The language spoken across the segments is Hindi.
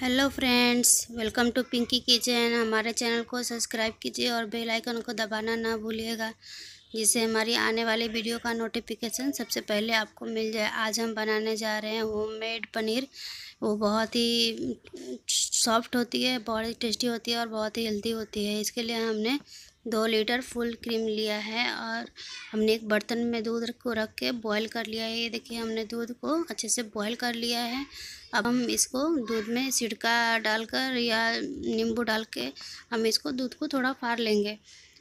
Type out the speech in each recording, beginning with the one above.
hello friends welcome to Pinky kitchen हमारे चैनल को सब्सक्राइब कीजिए और बेल आइकन को दबाना ना भूलिएगा जिससे हमारी आने वाली वीडियो का नोटिफिकेशन सबसे पहले आपको मिल जाए आज हम बनाने जा रहे हैं होममेड पनीर वो बहुत ही सॉफ्ट होती है बहुत ही टेस्टी होती है और बहुत ही हेल्दी होती है इसके लिए हमने दो लीटर फुल क्रीम लिया है और हमने एक बर्तन में दूध को रख के बॉईल कर लिया है ये देखिए हमने दूध को अच्छे से बॉईल कर लिया है अब हम इसको दूध में सिरका डालकर या नींबू डाल के हम इसको दूध को थोड़ा फाड़ लेंगे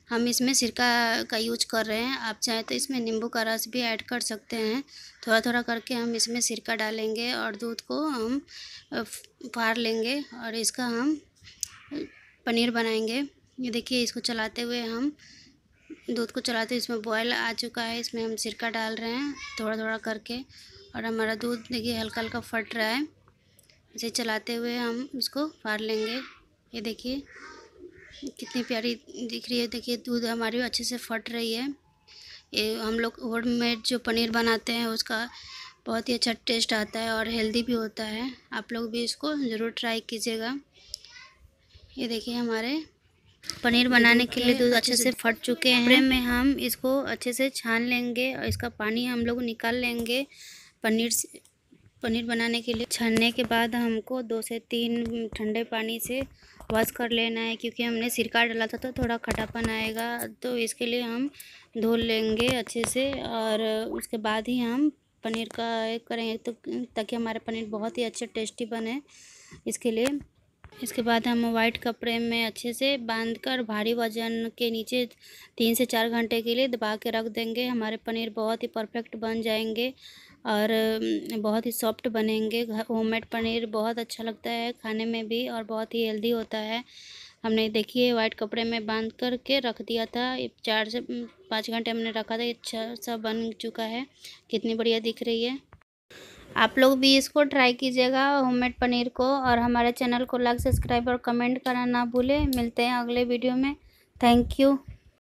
हम इसमें सिरका का यूज कर रहे हैं आप चाहें तो इसमें नींबू का रस भी ऐड कर सकते हैं थोड़ा थोड़ा करके हम इसमें सिरका डालेंगे और दूध को हम फाड़ लेंगे और इसका हम पनीर बनाएंगे ये देखिए इसको चलाते हुए हम दूध को चलाते हुए इसमें बॉयल आ चुका है इसमें हम सिरका डाल रहे हैं थोड़ा थोड़ा करके और हमारा दूध देखिए हल्का हल्का फट रहा है इसे चलाते हुए हम इसको फाड़ लेंगे ये देखिए कितनी प्यारी दिख रही है देखिए दूध हमारी अच्छे से फट रही है ये हम लोग होम मेड जो पनीर बनाते हैं उसका बहुत ही अच्छा टेस्ट आता है और हेल्दी भी होता है आप लोग भी इसको ज़रूर ट्राई कीजिएगा ये देखिए हमारे पनीर बनाने के लिए दूध अच्छे से फट चुके हैं फ्रेम में हम इसको अच्छे से छान लेंगे और इसका पानी हम लोग निकाल लेंगे पनीर पनीर बनाने के लिए छानने के बाद हमको दो से तीन ठंडे पानी से वॉश कर लेना है क्योंकि हमने सिरका डाला था तो थोड़ा खटापन आएगा तो इसके लिए हम धो लेंगे अच्छे से और उसके बाद ही हम पनीर का करेंगे तो ताकि हमारा पनीर बहुत ही अच्छा टेस्टी बने इसके लिए इसके बाद हम वाइट कपड़े में अच्छे से बांध कर भारी वजन के नीचे तीन से चार घंटे के लिए दबा के रख देंगे हमारे पनीर बहुत ही परफेक्ट बन जाएंगे और बहुत ही सॉफ्ट बनेंगे होममेड पनीर बहुत अच्छा लगता है खाने में भी और बहुत ही हेल्दी होता है हमने देखिए वाइट कपड़े में बांध कर के रख दिया था चार से पाँच घंटे हमने रखा था अच्छा सा बन चुका है कितनी बढ़िया दिख रही है आप लोग भी इसको ट्राई कीजिएगा होममेड पनीर को और हमारे चैनल को लाइक सब्सक्राइब और कमेंट करना ना भूलें मिलते हैं अगले वीडियो में थैंक यू